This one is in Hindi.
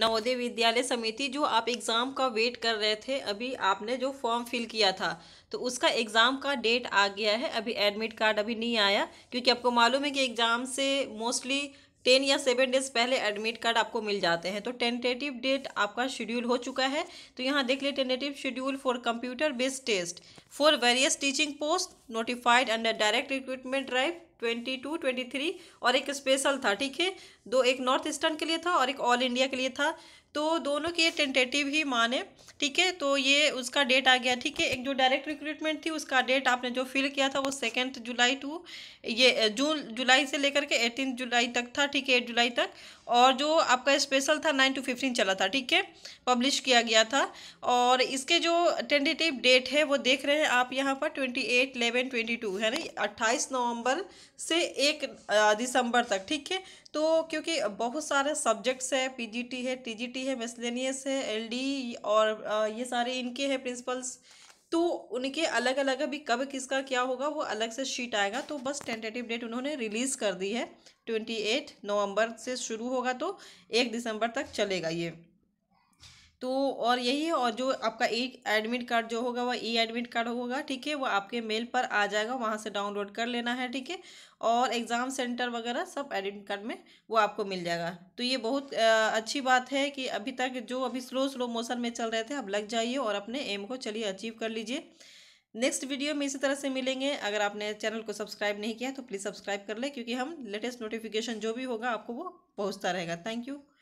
नवोदय विद्यालय समिति जो आप एग्ज़ाम का वेट कर रहे थे अभी आपने जो फॉर्म फिल किया था तो उसका एग्ज़ाम का डेट आ गया है अभी एडमिट कार्ड अभी नहीं आया क्योंकि आपको मालूम है कि एग्ज़ाम से मोस्टली टेन या सेवन डेज पहले एडमिट कार्ड आपको मिल जाते हैं तो टेंटेटिव डेट आपका शेड्यूल हो चुका है तो यहाँ देख लिया tentative schedule for computer based test for various teaching post notified under direct recruitment drive twenty two twenty three और एक स्पेशल था ठीक है दो एक नॉर्थ ईस्टर्न के लिए था और एक ऑल इंडिया के लिए था तो दोनों के टेंटेटिव ही माने ठीक है तो ये उसका डेट आ गया ठीक है एक जो डायरेक्ट रिक्रूटमेंट थी उसका डेट आपने जो फिल किया था वो सेकेंड जुलाई टू ये जून जुलाई से लेकर के एटीन जुलाई तक था ठीक है एट जुलाई तक और जो आपका स्पेशल था नाइन टू फिफ्टीन चला था ठीक है पब्लिश किया गया था और इसके जो टेंटेटिव डेट है वो देख रहे हैं आप यहाँ पर twenty eight seven twenty two है ना अट्ठाईस नवंबर से एक दिसंबर तक ठीक है तो क्योंकि बहुत सारे सब्जेक्ट्स है पीजीटी है टीजीटी है मेसलेनियस है एलडी और ये सारे इनके हैं प्रिंसिपल्स तो उनके अलग अलग अभी कब किसका क्या होगा वो अलग से शीट आएगा तो बस टेंटेटिव डेट उन्होंने रिलीज़ कर दी है ट्वेंटी एट नवंबर से शुरू होगा तो एक दिसंबर तक चलेगा ये तो और यही और जो आपका ई एडमिट कार्ड जो होगा वह ई एडमिट कार्ड होगा ठीक है वह आपके मेल पर आ जाएगा वहाँ से डाउनलोड कर लेना है ठीक है और एग्ज़ाम सेंटर वगैरह सब एडमिट कार्ड में वो आपको मिल जाएगा तो ये बहुत आ, अच्छी बात है कि अभी तक जो अभी स्लो स्लो मोशन में चल रहे थे अब लग जाइए और अपने एम को चलिए अचीव कर लीजिए नेक्स्ट वीडियो में इसी तरह से मिलेंगे अगर आपने चैनल को सब्सक्राइब नहीं किया तो प्लीज़ सब्सक्राइब कर लें क्योंकि हम लेटेस्ट नोटिफिकेशन जो भी होगा आपको वो पहुँचता रहेगा थैंक यू